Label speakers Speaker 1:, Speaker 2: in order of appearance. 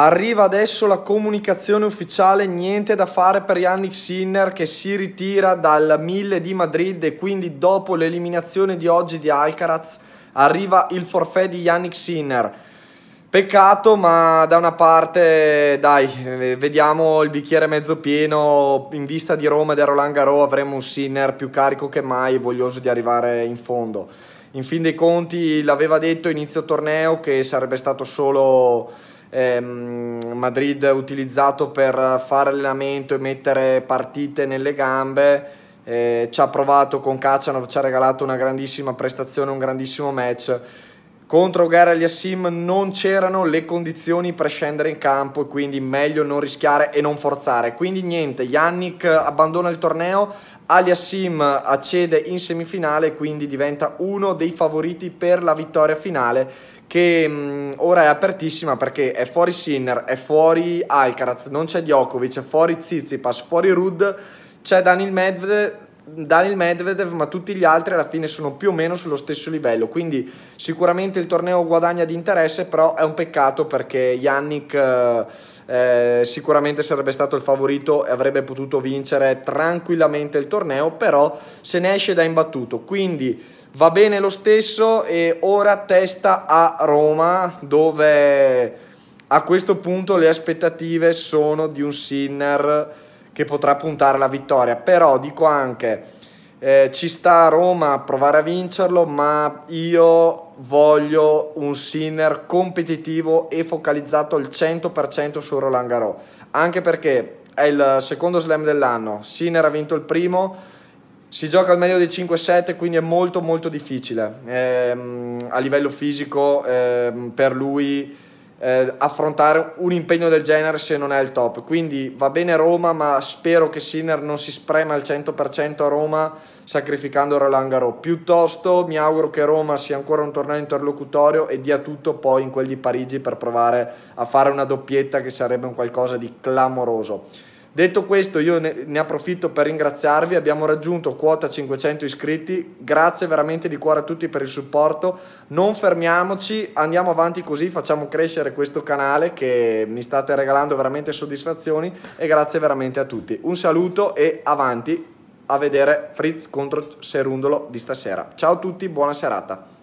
Speaker 1: Arriva adesso la comunicazione ufficiale, niente da fare per Yannick Sinner che si ritira dal 1000 di Madrid e quindi dopo l'eliminazione di oggi di Alcaraz arriva il forfè di Yannick Sinner. Peccato, ma da una parte, dai, eh, vediamo il bicchiere mezzo pieno, in vista di Roma e del Roland Garros avremo un Sinner più carico che mai, e voglioso di arrivare in fondo. In fin dei conti l'aveva detto inizio torneo che sarebbe stato solo ehm, Madrid utilizzato per fare allenamento e mettere partite nelle gambe. Eh, ci ha provato con Kacanov, ci ha regalato una grandissima prestazione, un grandissimo match. Contro Gara e Yassim non c'erano le condizioni per scendere in campo e quindi meglio non rischiare e non forzare. Quindi niente, Yannick abbandona il torneo, Aliassim accede in semifinale e quindi diventa uno dei favoriti per la vittoria finale che mh, mm, ora è apertissima perché è fuori Sinner, è fuori Alcaraz, non c'è Djokovic, è fuori Tsitsipas, fuori Rud, c'è Daniel Medvedev Daniel Medvedev, ma tutti gli altri alla fine sono più o meno sullo stesso livello. Quindi sicuramente il torneo guadagna di interesse, però è un peccato perché Yannick eh, eh, sicuramente sarebbe stato il favorito e avrebbe potuto vincere tranquillamente il torneo, però se ne esce da imbattuto. Quindi va bene lo stesso e ora testa a Roma dove a questo punto le aspettative sono di un Sinner che potrà puntare alla vittoria, però dico anche... Eh, ci sta a Roma a provare a vincerlo, ma io voglio un Sinner competitivo e focalizzato al 100% su Roland Garros, anche perché è il secondo slam dell'anno, Sinner ha vinto il primo, si gioca al meglio dei 5-7, quindi è molto molto difficile. Eh, a livello fisico eh, per lui eh, affrontare un impegno del genere se non è il top. Quindi va bene Roma, ma spero che Sinner non si sprema al 100% a Roma sacrificando Roland Garros. Piuttosto mi auguro che Roma sia ancora un torneo interlocutorio e dia tutto poi in quel di Parigi per provare a fare una doppietta che sarebbe un qualcosa di clamoroso. Detto questo, io ne, ne, approfitto per ringraziarvi, abbiamo raggiunto quota 500 iscritti, grazie veramente di cuore a tutti per il supporto, non fermiamoci, andiamo avanti così, facciamo crescere questo canale che mi state regalando veramente soddisfazioni e grazie veramente a tutti. Un saluto e avanti a vedere Fritz contro Serundolo di stasera. Ciao a tutti, buona serata.